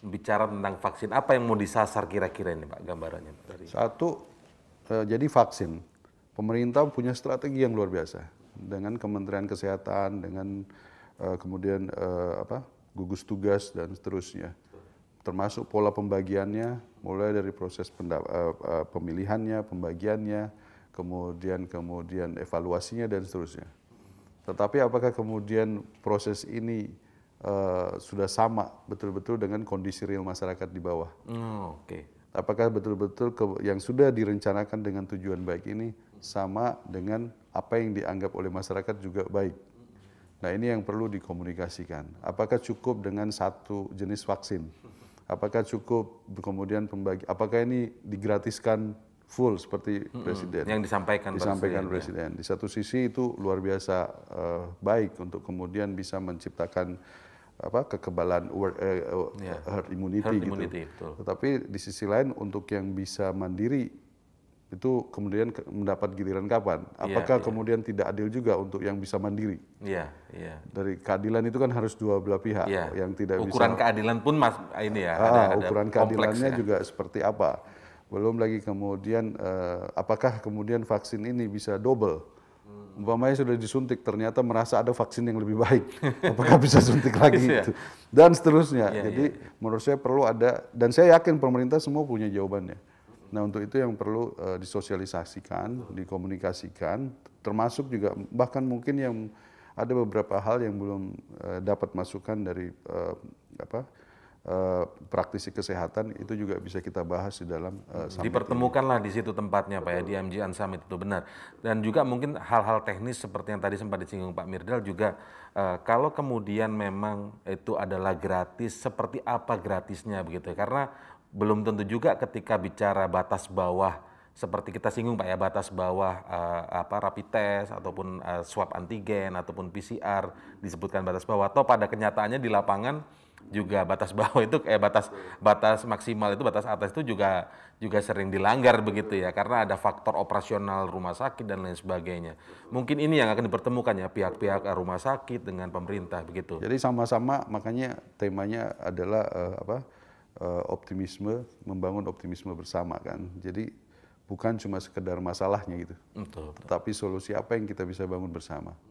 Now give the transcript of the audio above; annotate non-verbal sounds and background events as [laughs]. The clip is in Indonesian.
bicara tentang vaksin, apa yang mau disasar kira-kira ini Pak gambarannya? Pak, dari... Satu, eh, jadi vaksin. Pemerintah punya strategi yang luar biasa dengan Kementerian Kesehatan, dengan eh, kemudian eh, apa gugus tugas dan seterusnya. Termasuk pola pembagiannya, mulai dari proses pendap, eh, eh, pemilihannya, pembagiannya, kemudian kemudian evaluasinya dan seterusnya. Tetapi apakah kemudian proses ini Eh, sudah sama betul-betul dengan kondisi real masyarakat di bawah. Oh, Oke. Okay. Apakah betul-betul yang sudah direncanakan dengan tujuan baik ini sama dengan apa yang dianggap oleh masyarakat juga baik? Nah ini yang perlu dikomunikasikan. Apakah cukup dengan satu jenis vaksin? Apakah cukup kemudian pembagi? Apakah ini digratiskan full seperti hmm, presiden yang disampaikan disampaikan presiden, ya. presiden. di satu sisi itu luar biasa uh, baik untuk kemudian bisa menciptakan apa kekebalan uh, uh, yeah. herd immunity herd gitu immunity, tetapi di sisi lain untuk yang bisa mandiri itu kemudian mendapat giliran kapan iya, apakah yeah, yeah. kemudian tidak adil juga untuk yang bisa mandiri yeah, yeah. dari keadilan itu kan harus dua belah pihak yeah. yang tidak ukuran bisa ukuran keadilan pun mas ini ya ah, ada, ada ukuran keadilannya ya. juga seperti apa belum lagi kemudian eh, apakah kemudian vaksin ini bisa double? Umpamanya sudah disuntik ternyata merasa ada vaksin yang lebih baik. [laughs] Apakah bisa suntik lagi iya. itu? Dan seterusnya. Ya, Jadi ya. menurut saya perlu ada dan saya yakin pemerintah semua punya jawabannya. Nah, untuk itu yang perlu eh, disosialisasikan, dikomunikasikan, termasuk juga bahkan mungkin yang ada beberapa hal yang belum uh, dapat masukan dari uh, apa Eh, praktisi kesehatan itu juga bisa kita bahas di dalam uh, dipertemukanlah di situ tempatnya Betul. Pak ya di MJ Ansam itu benar dan juga mungkin hal-hal teknis seperti yang tadi sempat disinggung Pak Mirdal juga uh, kalau kemudian memang itu adalah gratis seperti apa gratisnya begitu ya? karena belum tentu juga ketika bicara batas bawah seperti kita singgung Pak ya batas bawah uh, apa rapid test ataupun uh, swab antigen ataupun PCR disebutkan batas bawah atau pada kenyataannya di lapangan juga batas bawah itu eh batas batas maksimal itu batas atas itu juga juga sering dilanggar begitu ya karena ada faktor operasional rumah sakit dan lain sebagainya. Mungkin ini yang akan dipertemukan ya pihak-pihak rumah sakit dengan pemerintah begitu. Jadi sama-sama makanya temanya adalah uh, apa? Uh, optimisme, membangun optimisme bersama kan. Jadi bukan cuma sekedar masalahnya gitu. Betul, betul. solusi apa yang kita bisa bangun bersama.